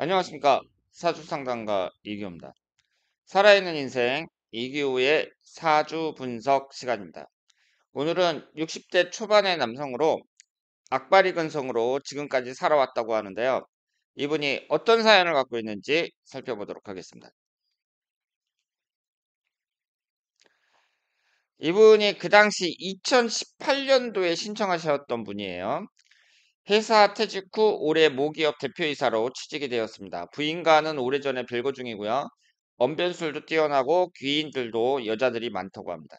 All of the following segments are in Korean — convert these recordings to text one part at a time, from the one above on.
안녕하십니까 사주상담가 이규호입니다. 살아있는 인생 이규호의 사주 분석 시간입니다. 오늘은 60대 초반의 남성으로 악바리 근성으로 지금까지 살아왔다고 하는데요. 이분이 어떤 사연을 갖고 있는지 살펴보도록 하겠습니다. 이분이 그 당시 2018년도에 신청하셨던 분이에요. 회사 퇴직 후 올해 모기업 대표이사로 취직이 되었습니다. 부인과는 오래전에 별거 중이고요. 언변술도 뛰어나고 귀인들도 여자들이 많다고 합니다.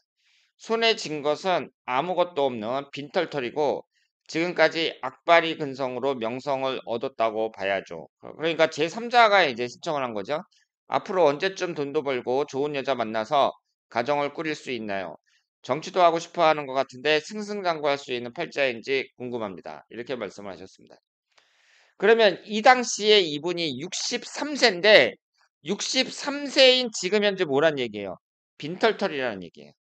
손에 쥔 것은 아무것도 없는 빈털털이고 지금까지 악바리 근성으로 명성을 얻었다고 봐야죠. 그러니까 제3자가 이제 신청을 한 거죠. 앞으로 언제쯤 돈도 벌고 좋은 여자 만나서 가정을 꾸릴 수 있나요? 정치도 하고 싶어 하는 것 같은데 승승장구할 수 있는 팔자인지 궁금합니다. 이렇게 말씀을 하셨습니다. 그러면 이 당시에 이분이 63세인데 63세인 지금 현재 뭐란 얘기예요? 빈털털이라는 얘기예요.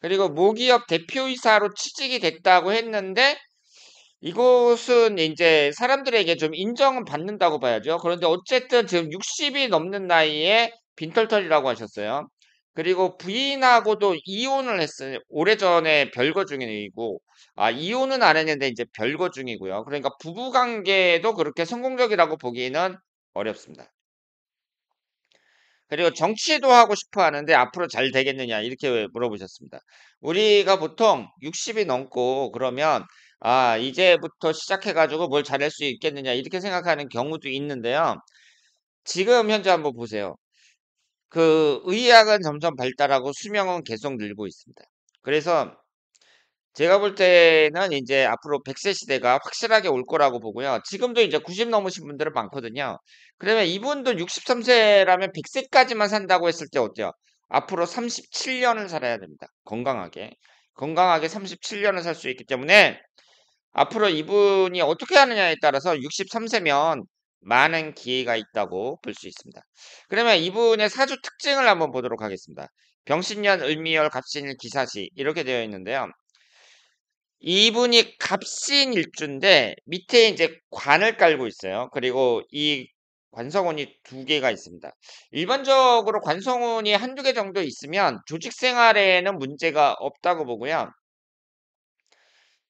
그리고 모기업 대표이사로 취직이 됐다고 했는데 이곳은 이제 사람들에게 좀 인정은 받는다고 봐야죠. 그런데 어쨌든 지금 60이 넘는 나이에 빈털털이라고 하셨어요. 그리고 부인하고도 이혼을 했어요. 오래전에 별거 중이고, 아, 이혼은 안 했는데 이제 별거 중이고요. 그러니까 부부 관계도 그렇게 성공적이라고 보기는 어렵습니다. 그리고 정치도 하고 싶어 하는데 앞으로 잘 되겠느냐 이렇게 물어보셨습니다. 우리가 보통 60이 넘고 그러면 아 이제부터 시작해가지고 뭘 잘할 수 있겠느냐 이렇게 생각하는 경우도 있는데요. 지금 현재 한번 보세요. 그 의학은 점점 발달하고 수명은 계속 늘고 있습니다. 그래서 제가 볼 때는 이제 앞으로 100세 시대가 확실하게 올 거라고 보고요. 지금도 이제 90 넘으신 분들은 많거든요. 그러면 이분도 63세라면 100세까지만 산다고 했을 때 어때요? 앞으로 37년을 살아야 됩니다. 건강하게. 건강하게 37년을 살 수 있기 때문에 앞으로 이분이 어떻게 하느냐에 따라서 63세면 많은 기회가 있다고 볼 수 있습니다. 그러면 이분의 사주 특징을 한번 보도록 하겠습니다. 병신년, 을미열 갑신일, 기사시 이렇게 되어 있는데요. 이분이 갑신일주인데 밑에 이제 관을 깔고 있어요. 그리고 이 관성운이 두 개가 있습니다. 일반적으로 관성운이 한두 개 정도 있으면 조직 생활에는 문제가 없다고 보고요.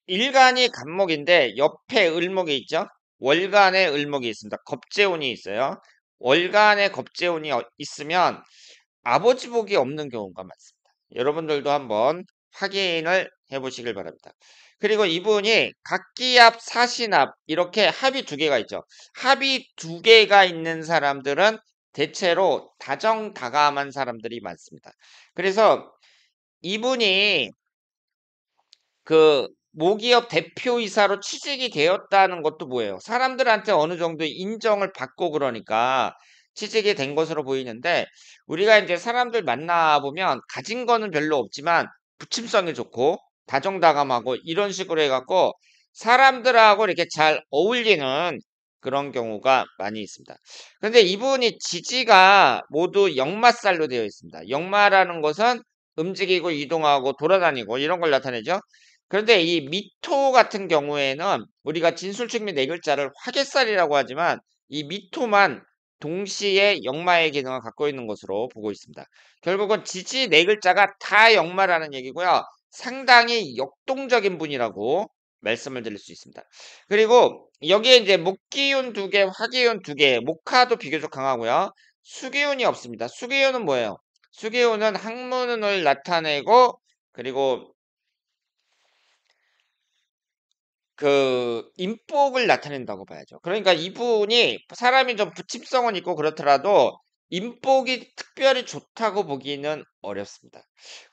일간이 간목인데 옆에 을목이 있죠. 월간의 을목이 있습니다. 겁재운이 있어요. 월간의 겁재운이 어, 있으면 아버지 복이 없는 경우가 많습니다. 여러분들도 한번 확인을 해보시길 바랍니다. 그리고 이분이 각기압, 사신압 이렇게 합이 두 개가 있죠. 합이 두 개가 있는 사람들은 대체로 다정다감한 사람들이 많습니다. 그래서 이분이 그 모기업 대표이사로 취직이 되었다는 것도 뭐예요? 사람들한테 어느 정도 인정을 받고 그러니까 취직이 된 것으로 보이는데 우리가 이제 사람들 만나보면 가진 거는 별로 없지만 부침성이 좋고 다정다감하고 이런 식으로 해갖고 사람들하고 이렇게 잘 어울리는 그런 경우가 많이 있습니다. 근데 이분이 지지가 모두 역마살로 되어 있습니다. 역마라는 것은 움직이고 이동하고 돌아다니고 이런 걸 나타내죠. 그런데 이 미토 같은 경우에는 우리가 진술측 및네 글자를 화개살이라고 하지만 이 미토만 동시에 역마의 기능을 갖고 있는 것으로 보고 있습니다. 결국은 지지 네 글자가 다 역마라는 얘기고요. 상당히 역동적인 분이라고 말씀을 드릴 수 있습니다. 그리고 여기에 이제 목기운 두 개, 화기운 두 개, 목화도 비교적 강하고요. 수기운이 없습니다. 수기운은 뭐예요? 수기운은 항문을 나타내고 그리고 그 인복을 나타낸다고 봐야죠. 그러니까 이분이 사람이 좀 부침성은 있고 그렇더라도 인복이 특별히 좋다고 보기는 어렵습니다.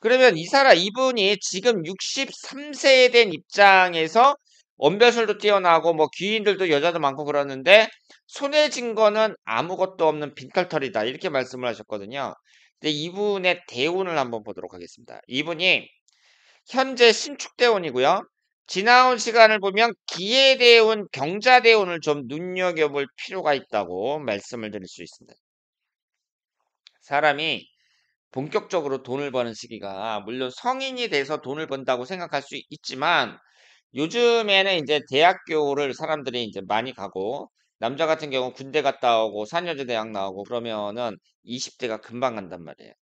그러면 이 사람 이분이 지금 63세에 된 입장에서 원별술도 뛰어나고 뭐 귀인들도 여자도 많고 그러는데 손에 진 거는 아무것도 없는 빈털털이다 이렇게 말씀을 하셨거든요. 근데 이분의 대운을 한번 보도록 하겠습니다. 이분이 현재 신축대운이고요. 지나온 시간을 보면 기회대운, 경자대운을 좀 눈여겨볼 필요가 있다고 말씀을 드릴 수 있습니다. 사람이 본격적으로 돈을 버는 시기가 물론 성인이 돼서 돈을 번다고 생각할 수 있지만 요즘에는 이제 대학교를 사람들이 이제 많이 가고 남자 같은 경우 군대 갔다 오고 산여자 대학 나오고 그러면은 20대가 금방 간단 말이에요.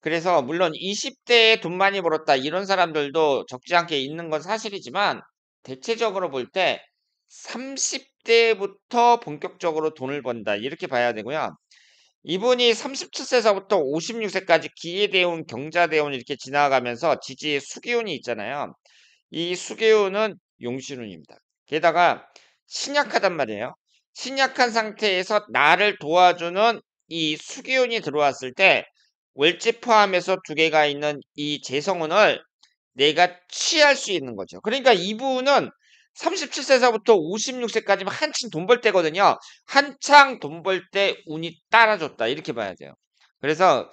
그래서 물론 20대에 돈 많이 벌었다 이런 사람들도 적지 않게 있는 건 사실이지만 대체적으로 볼 때 30대부터 본격적으로 돈을 번다 이렇게 봐야 되고요. 이분이 37세서부터 56세까지 기계대운, 경자대운 이렇게 지나가면서 지지의 수기운이 있잖아요. 이 수기운은 용신운입니다. 게다가 신약하단 말이에요. 신약한 상태에서 나를 도와주는 이 수기운이 들어왔을 때 월지 포함해서 두 개가 있는 이 재성운을 내가 취할 수 있는 거죠. 그러니까 이분은 37세서부터 56세까지면 한층 돈 벌 때거든요. 한창 돈 벌 때 운이 따라줬다. 이렇게 봐야 돼요. 그래서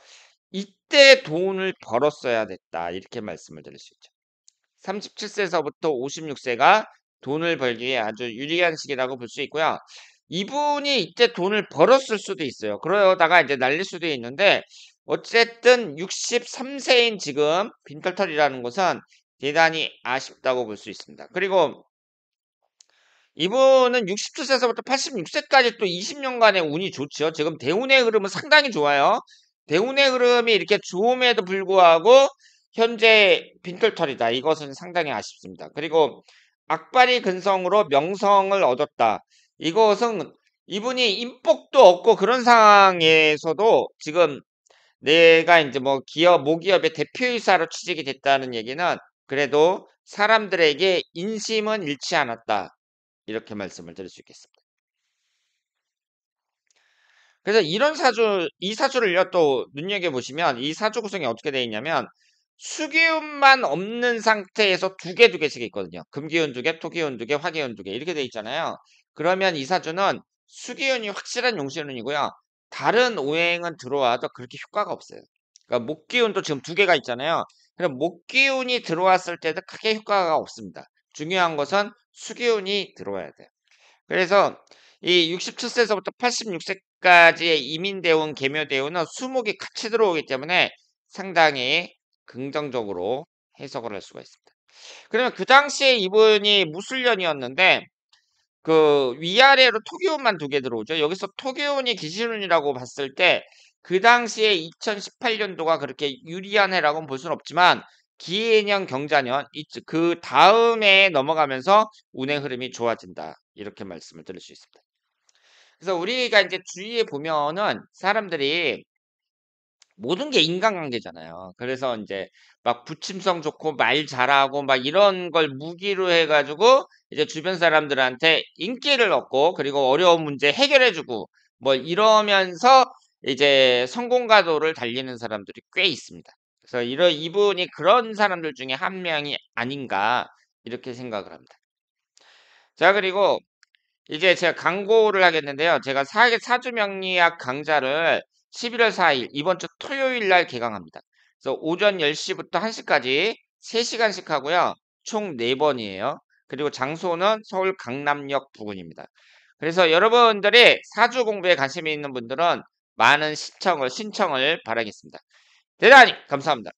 이때 돈을 벌었어야 됐다. 이렇게 말씀을 드릴 수 있죠. 37세서부터 56세가 돈을 벌기에 아주 유리한 시기라고 볼 수 있고요. 이분이 이때 돈을 벌었을 수도 있어요. 그러다가 이제 날릴 수도 있는데 어쨌든 63세인 지금 빈털터리라는 것은 대단히 아쉽다고 볼 수 있습니다. 그리고 이분은 67세에서부터 86세까지 또 20년간의 운이 좋죠. 지금 대운의 흐름은 상당히 좋아요. 대운의 흐름이 이렇게 좋음에도 불구하고 현재 빈털터리다 이것은 상당히 아쉽습니다. 그리고 악발이 근성으로 명성을 얻었다. 이것은 이분이 인복도 없고 그런 상황에서도 지금 내가 이제 뭐 기업 모기업의 대표이사로 취직이 됐다는 얘기는 그래도 사람들에게 인심은 잃지 않았다 이렇게 말씀을 드릴 수 있겠습니다. 그래서 이런 사주 이 사주를요 또 눈여겨 보시면 이 사주 구성이 어떻게 되어 있냐면 수기운만 없는 상태에서 두 개 두 개씩 있거든요. 금기운 두 개, 토기운 두 개, 화기운 두 개 이렇게 되어 있잖아요. 그러면 이 사주는 수기운이 확실한 용신운이고요. 다른 오행은 들어와도 그렇게 효과가 없어요. 그러니까 목기운도 지금 두 개가 있잖아요. 그럼 목기운이 들어왔을 때도 크게 효과가 없습니다. 중요한 것은 수기운이 들어와야 돼요. 그래서 이 67세에서부터 86세까지의 이민대운, 개묘대운은 수목이 같이 들어오기 때문에 상당히 긍정적으로 해석을 할 수가 있습니다. 그러면 그 당시에 이분이 무술년이었는데 그 위아래로 토기온만 두 개 들어오죠. 여기서 토기온이 기준이라고 봤을 때 그 당시에 2018년도가 그렇게 유리한 해라고는 볼 수는 없지만 기해년 경자년 그 다음에 넘어가면서 운행 흐름이 좋아진다 이렇게 말씀을 드릴 수 있습니다. 그래서 우리가 이제 주위에 보면은 사람들이 모든 게 인간관계잖아요. 그래서 이제 막 부침성 좋고 말 잘하고 막 이런 걸 무기로 해가지고 이제 주변 사람들한테 인기를 얻고 그리고 어려운 문제 해결해주고 뭐 이러면서 이제 성공가도를 달리는 사람들이 꽤 있습니다. 그래서 이런 이분이 그런 사람들 중에 한 명이 아닌가 이렇게 생각을 합니다. 자 그리고 이제 제가 광고를 하겠는데요. 제가 사, 사주명리학 강좌를 11월 4일 이번 주 토요일 날 개강합니다. 그래서 오전 10시부터 1시까지 3시간씩 하고요. 총 4번이에요. 그리고 장소는 서울 강남역 부근입니다. 그래서 여러분들이 사주 공부에 관심이 있는 분들은 많은 시청을 신청을 바라겠습니다. 대단히 감사합니다.